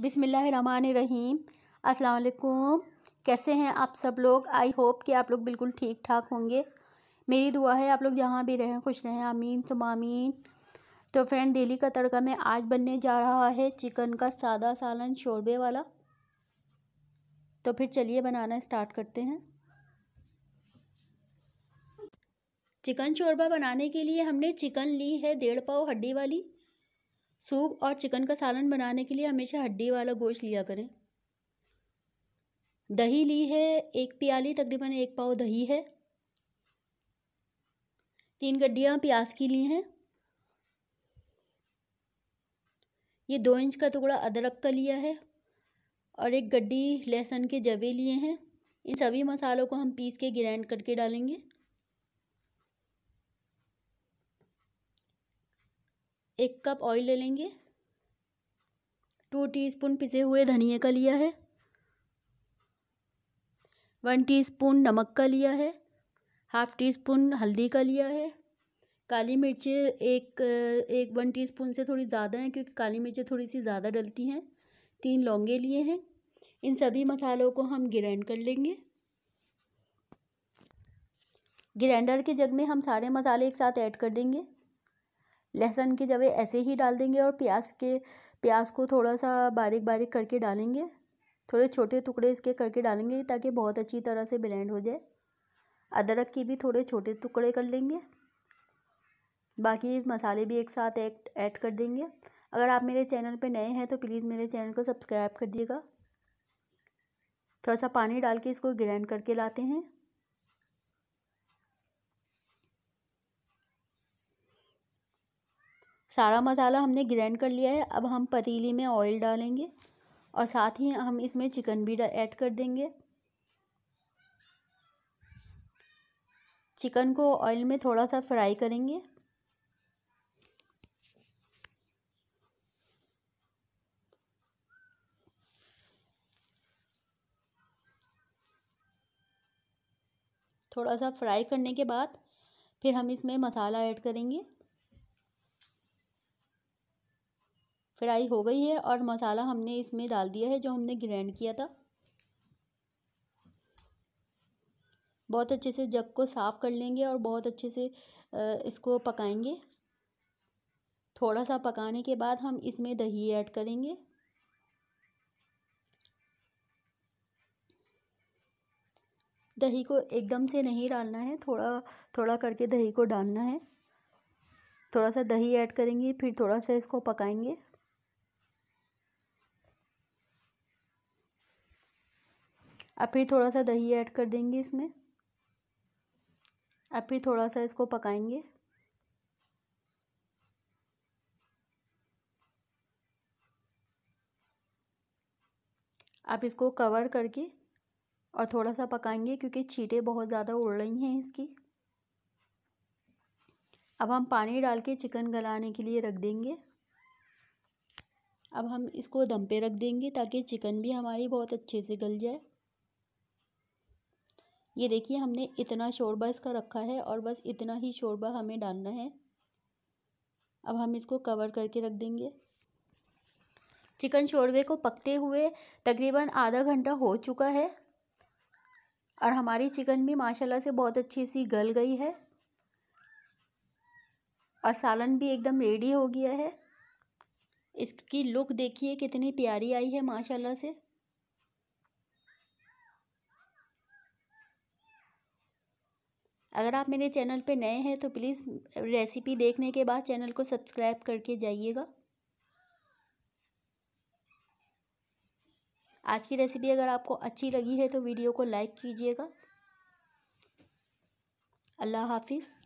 बिसमीम असलकुम कैसे हैं आप सब लोग आई होप कि आप लोग बिल्कुल ठीक ठाक होंगे मेरी दुआ है आप लोग जहाँ भी रहें खुश रहें आमीन तुम आमीन तो फ्रेंड दिल्ली का तड़का में आज बनने जा रहा है चिकन का सादा सालन शोरबे वाला तो फिर चलिए बनाना स्टार्ट करते हैं चिकन शोरबा बनाने के लिए हमने चिकन ली है डेढ़ पाव हड्डी वाली सूप और चिकन का सालन बनाने के लिए हमेशा हड्डी वाला गोश्त लिया करें दही ली है एक प्याली तकरीबन एक पाव दही है तीन गड्डियाँ प्याज की ली हैं ये दो इंच का टुकड़ा अदरक का लिया है और एक गड्डी लहसुन के जवे लिए हैं इन सभी मसालों को हम पीस के ग्राइंड करके डालेंगे एक कप ऑयल ले लेंगे टू टीस्पून पिसे हुए धनिए का लिया है वन टीस्पून नमक का लिया है हाफ टी स्पून हल्दी का लिया है काली मिर्चें एक एक वन टीस्पून से थोड़ी ज़्यादा हैं क्योंकि काली मिर्चें थोड़ी सी ज़्यादा डलती हैं तीन लौंगे लिए हैं इन सभी मसालों को हम ग्रैंड कर लेंगे ग्राइंडर के जग में हम सारे मसाले एक साथ ऐड कर देंगे लहसुन के जब ऐसे ही डाल देंगे और प्याज के प्याज को थोड़ा सा बारीक बारीक करके डालेंगे थोड़े छोटे टुकड़े इसके करके डालेंगे ताकि बहुत अच्छी तरह से ब्लेंड हो जाए अदरक की भी थोड़े छोटे टुकड़े कर लेंगे बाकी मसाले भी एक साथ ऐड ऐड कर देंगे अगर आप मेरे चैनल पे नए हैं तो प्लीज़ मेरे चैनल को सब्सक्राइब कर दिएगा थोड़ा सा पानी डाल के इसको ग्राइंड करके लाते हैं सारा मसाला हमने ग्रैंड कर लिया है अब हम पतीली में ऑयल डालेंगे और साथ ही हम इसमें चिकन भी ऐड कर देंगे चिकन को ऑयल में थोड़ा सा फ्राई करेंगे थोड़ा सा फ्राई करने के बाद फिर हम इसमें मसाला ऐड करेंगे फ्राई हो गई है और मसाला हमने इसमें डाल दिया है जो हमने ग्रैंड किया था बहुत अच्छे से जग को साफ़ कर लेंगे और बहुत अच्छे से इसको पकाएंगे थोड़ा सा पकाने के बाद हम इसमें दही ऐड करेंगे दही को एकदम से नहीं डालना है थोड़ा थोड़ा करके दही को डालना है थोड़ा सा दही ऐड करेंगे फिर थोड़ा सा इसको पकाएंगे अब फिर थोड़ा सा दही ऐड कर देंगे इसमें अब फिर थोड़ा सा इसको पकाएंगे आप इसको कवर करके और थोड़ा सा पकाएंगे क्योंकि छीटे बहुत ज़्यादा उड़ रही हैं इसकी अब हम पानी डाल के चिकन गलाने के लिए रख देंगे अब हम इसको दम पे रख देंगे ताकि चिकन भी हमारी बहुत अच्छे से गल जाए ये देखिए हमने इतना शोरबा इसका रखा है और बस इतना ही शोरबा हमें डालना है अब हम इसको कवर करके रख देंगे चिकन शोरबे को पकते हुए तकरीबन आधा घंटा हो चुका है और हमारी चिकन भी माशाल्लाह से बहुत अच्छी सी गल गई है और सालन भी एकदम रेडी हो गया है इसकी लुक देखिए कितनी प्यारी आई है माशाल्लाह से अगर आप मेरे चैनल पे नए हैं तो प्लीज़ रेसिपी देखने के बाद चैनल को सब्सक्राइब करके जाइएगा आज की रेसिपी अगर आपको अच्छी लगी है तो वीडियो को लाइक कीजिएगा अल्लाह हाफिज़